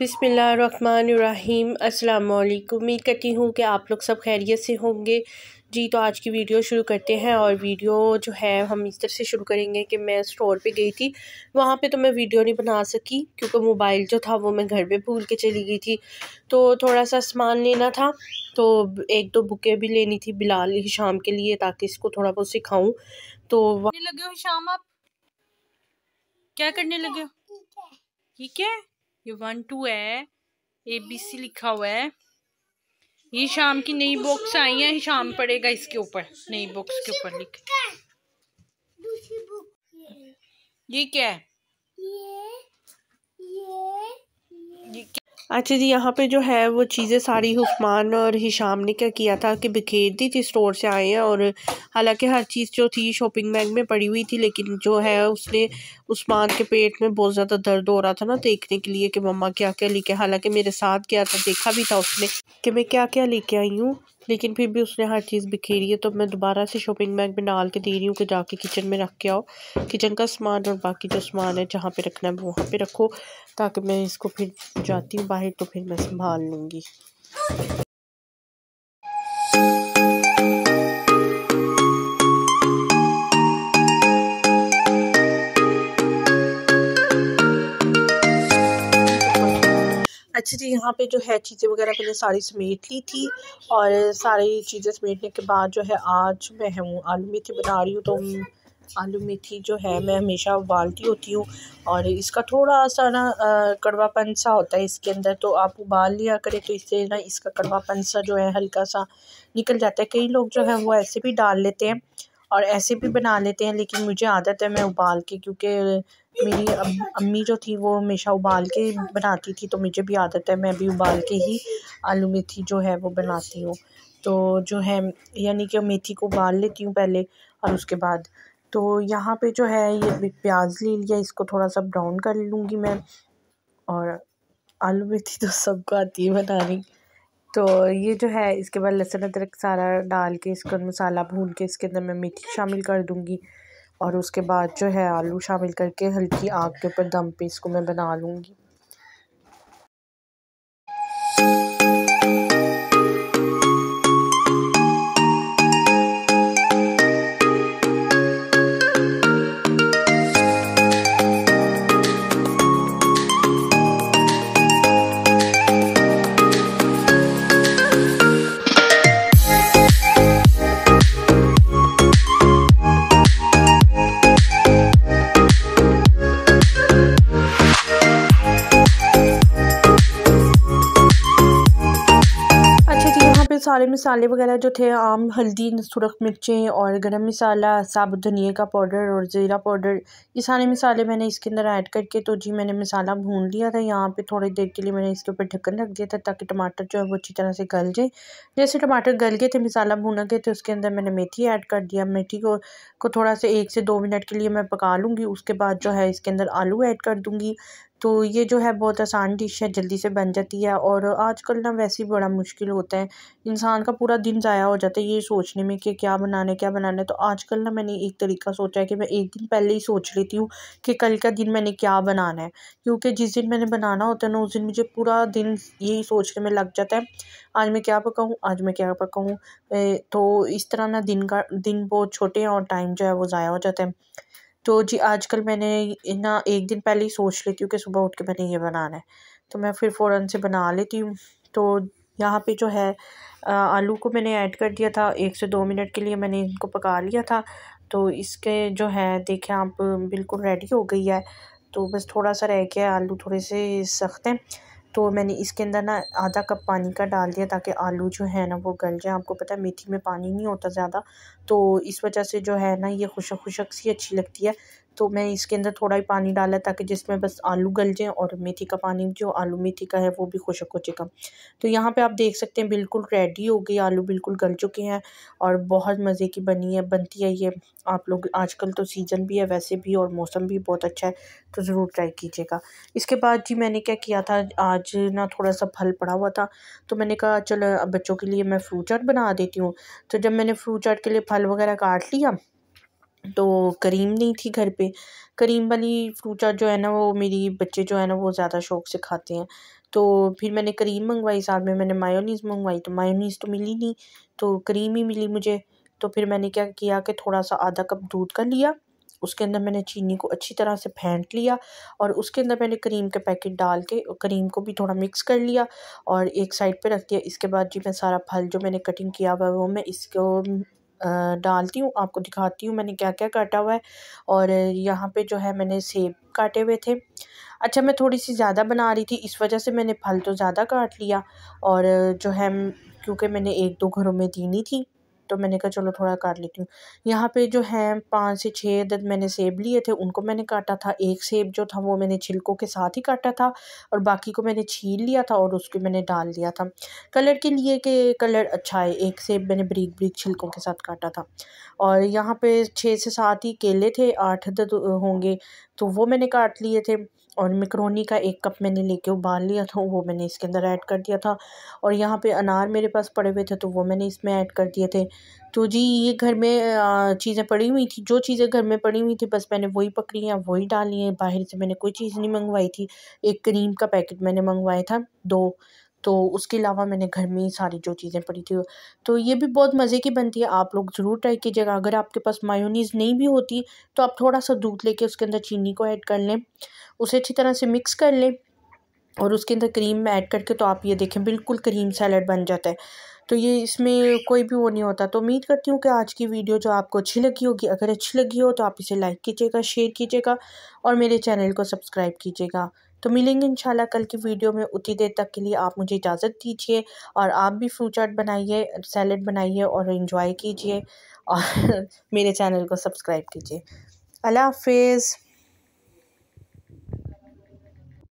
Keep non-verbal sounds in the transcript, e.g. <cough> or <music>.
बिसमीम् अल्लाम उम्मीद करती हूँ कि आप लोग सब खैरियत से होंगे जी तो आज की वीडियो शुरू करते हैं और वीडियो जो है हम इस तरह से शुरू करेंगे कि मैं स्टोर पे गई थी वहाँ पे तो मैं वीडियो नहीं बना सकी क्योंकि मोबाइल जो था वो मैं घर पे भूल के चली गई थी तो थोड़ा सा सामान लेना था तो एक दो बुकें भी लेनी थी बिलाल शाम के लिए ताकि इसको थोड़ा बहुत सिखाऊँ तो लगे हो शाम आप क्या करने लगे हो ठीक है ये वन टू है ए बी सी लिखा हुआ है ये शाम की नई बॉक्स आई है शाम पड़ेगा इसके ऊपर नई बॉक्स के ऊपर लिख ये क्या है अच्छा जी यहाँ पे जो है वो चीज़ें सारी हुस्मान और हिशाम ने क्या किया था कि बिखेर दी थी स्टोर से आए हैं और हालांकि हर चीज़ जो थी शॉपिंग बैग में पड़ी हुई थी लेकिन जो है उसने उस्मान के पेट में बहुत ज़्यादा दर्द हो रहा था ना देखने के लिए कि मम्मा क्या क्या लेके हालांकि मेरे साथ गया था देखा भी था उसने कि मैं क्या क्या लेके आई हूँ लेकिन फिर भी उसने हर चीज़ बिखेरी है तो मैं दोबारा से शॉपिंग बैग में डाल के दे रही हूँ कि जाके किचन में रख के आओ किचन का सामान और बाकी जो सामान है जहाँ पे रखना है वहाँ पे रखो ताकि मैं इसको फिर जाती हूँ बाहर तो फिर मैं संभाल लूँगी यहाँ पे जो है चीज़ें वगैरह मैंने सारी समेट ली थी और सारी चीज़ें समेटने के बाद जो है आज मैं हूँ आलू मेथी बना रही हूँ तो आलू मेथी जो है मैं हमेशा उबालती होती हूँ और इसका थोड़ा सा ना कड़वापन सा होता है इसके अंदर तो आप उबाल लिया करें तो इससे ना इसका कड़वापन सा जो है हल्का सा निकल जाता है कई लोग जो है वो ऐसे भी डाल लेते हैं और ऐसे भी बना लेते हैं लेकिन मुझे आदत है मैं उबाल के क्योंकि मेरी अम्मी जो थी वो हमेशा उबाल के बनाती थी तो मुझे भी आदत है मैं भी उबाल के ही आलू मेथी जो है वो बनाती हूँ तो जो है यानी कि मेथी को उबाल लेती हूँ पहले और उसके बाद तो यहाँ पे जो है ये प्याज ले लिया इसको थोड़ा सा ब्राउन कर लूँगी मैं और आलू मेथी तो सबको आती है बनानी तो ये जो है इसके बाद लहसुन अदरक सारा डाल के इसको मसाला भून के इसके अंदर मैं मेथी शामिल कर दूँगी और उसके बाद जो है आलू शामिल करके हल्की आग के ऊपर दम पे इसको मैं बना लूँगी सारे मसाले वगैरह जो थे आम हल्दी सुरख मिर्चें और गरम मसाला साबुत धनिया का पाउडर और ज़ीरा पाउडर ये सारे मसाले मैंने इसके अंदर ऐड करके तो जी मैंने मसाला भून लिया था यहाँ पे थोड़ी देर के लिए मैंने इसके ऊपर ढक्कन रख दिया था ताकि टमाटर जो है वो अच्छी तरह से गल जाए जैसे टमाटर गल गए थे मसाला भूना गए थे उसके अंदर मैंने मेथी ऐड कर दिया मेथी को को थोड़ा सा एक से दो मिनट के लिए मैं पका लूँगी उसके बाद जो है इसके अंदर आलू ऐड कर दूँगी तो ये जो है बहुत आसान डिश है जल्दी से बन जाती है और आजकल ना वैसे ही बड़ा मुश्किल होता है इंसान का पूरा दिन ज़ाया हो जाता है ये सोचने में कि क्या बनाना है क्या बनाना है तो आजकल ना मैंने एक तरीका सोचा है कि मैं एक दिन पहले ही सोच लेती हूँ कि कल का दिन मैंने क्या बनाना है क्योंकि जिस दिन मैंने बनाना होता है ना उस दिन मुझे पूरा दिन यही सोचने में लग जाता है आज मैं क्या पकाऊँ आज मैं क्या पकाऊँ तो इस तरह ना दिन का दिन बहुत छोटे हैं और टाइम जो है वो ज़ाया हो जाता है तो जी आजकल मैंने ना एक दिन पहले ही सोच लेती हूँ कि सुबह उठ के मैंने ये बनाना है तो मैं फिर फ़ौर से बना लेती हूँ तो यहाँ पे जो है आलू को मैंने ऐड कर दिया था एक से दो मिनट के लिए मैंने इनको पका लिया था तो इसके जो है देखें आप बिल्कुल रेडी हो गई है तो बस थोड़ा सा रह गया आलू थोड़े से सख्त हैं तो मैंने इसके अंदर ना आधा कप पानी का डाल दिया ताकि आलू जो है ना वो गल जाए आपको पता है मेथी में पानी नहीं होता ज़्यादा तो इस वजह से जो है ना ये खुशक खुशक सी अच्छी लगती है तो मैं इसके अंदर थोड़ा ही पानी डाला ताकि जिसमें बस आलू गल जाएँ और मेथी का पानी जो आलू मेथी का है वो भी खुशक हो चुका तो यहाँ पे आप देख सकते हैं बिल्कुल रेडी हो गई आलू बिल्कुल गल चुके हैं और बहुत मज़े की बनी है बनती है ये आप लोग आजकल तो सीज़न भी है वैसे भी और मौसम भी बहुत अच्छा है तो ज़रूर ट्राई कीजिएगा इसके बाद जी मैंने क्या किया था आज ना थोड़ा सा फल पड़ा हुआ था तो मैंने कहा चलो बच्चों के लिए मैं फ्रूट चाट बना देती हूँ तो जब मैंने फ्रूट चाट के लिए फल वगैरह काट लिया तो करीम नहीं थी घर पे करीम वाली फ्रूट चाट जो है ना वो मेरी बच्चे जो है ना वो ज़्यादा शौक से खाते हैं तो फिर मैंने करीम मंगवाई साथ में मैंने मायोनीज़ मंगवाई तो मायोनीज़ तो मिली नहीं तो करीम ही मिली मुझे तो फिर मैंने क्या किया कि थोड़ा सा आधा कप दूध का लिया उसके अंदर मैंने चीनी को अच्छी तरह से फेंट लिया और उसके अंदर मैंने करीम के पैकेट डाल के करीम को भी थोड़ा मिक्स कर लिया और एक साइड पे रख दिया इसके बाद जी मैं सारा फल जो मैंने कटिंग किया हुआ है वो मैं इसको डालती हूँ आपको दिखाती हूँ मैंने क्या क्या काटा हुआ है और यहाँ पे जो है मैंने सेब काटे हुए थे अच्छा मैं थोड़ी सी ज़्यादा बना रही थी इस वजह से मैंने फल तो ज़्यादा काट लिया और जो है क्योंकि मैंने एक दो घरों में देनी थी तो मैंने कहा चलो थोड़ा काट लेती हूँ यहाँ पे जो है पाँच से छः अदद मैंने सेब लिए थे उनको मैंने काटा था एक सेब जो था वो मैंने छिलकों के साथ ही काटा था और बाकी को मैंने छील लिया था और उसको मैंने डाल दिया था कलर के लिए कि कलर अच्छा है एक सेब मैंने ब्रीक ब्रीक छिलकों के साथ काटा था और यहाँ पर छः से सात ही केले थे आठ अदद होंगे तो वो मैंने काट लिए थे और मिक्रोनी का एक कप मैंने लेके उबाल लिया था वो मैंने इसके अंदर ऐड कर दिया था और यहाँ पे अनार मेरे पास पड़े हुए थे तो वो मैंने इसमें ऐड कर दिए थे तो जी ये घर में चीज़ें पड़ी हुई थी जो चीज़ें घर में पड़ी हुई थी बस मैंने वही पकड़ी हैं वही डाली हैं बाहर से मैंने कोई चीज़ नहीं मंगवाई थी एक क्रीम का पैकेट मैंने मंगवाया था दो तो उसके अलावा मैंने घर में ही सारी जो चीज़ें पड़ी थी तो ये भी बहुत मज़े की बनती है आप लोग ज़रूर ट्राई कीजिएगा अगर आपके पास मायोनीज़ नहीं भी होती तो आप थोड़ा सा दूध लेके उसके अंदर चीनी को ऐड कर लें उसे अच्छी तरह से मिक्स कर लें और उसके अंदर क्रीम ऐड करके तो आप ये देखें बिल्कुल क्रीम सैलड बन जाता है तो ये इसमें कोई भी वो नहीं होता तो उम्मीद करती हूँ कि आज की वीडियो जो आपको अच्छी लगी होगी अगर अच्छी लगी हो तो आप इसे लाइक कीजिएगा शेयर कीजिएगा और मेरे चैनल को सब्सक्राइब कीजिएगा तो मिलेंगे इंशाल्लाह कल की वीडियो में उतनी देर तक के लिए आप मुझे इजाज़त दीजिए और आप भी फ्रूट चाट बनाइए सैलड बनाइए और इन्जॉय कीजिए और <laughs> मेरे चैनल को सब्सक्राइब कीजिए अल्लाह हाफिज़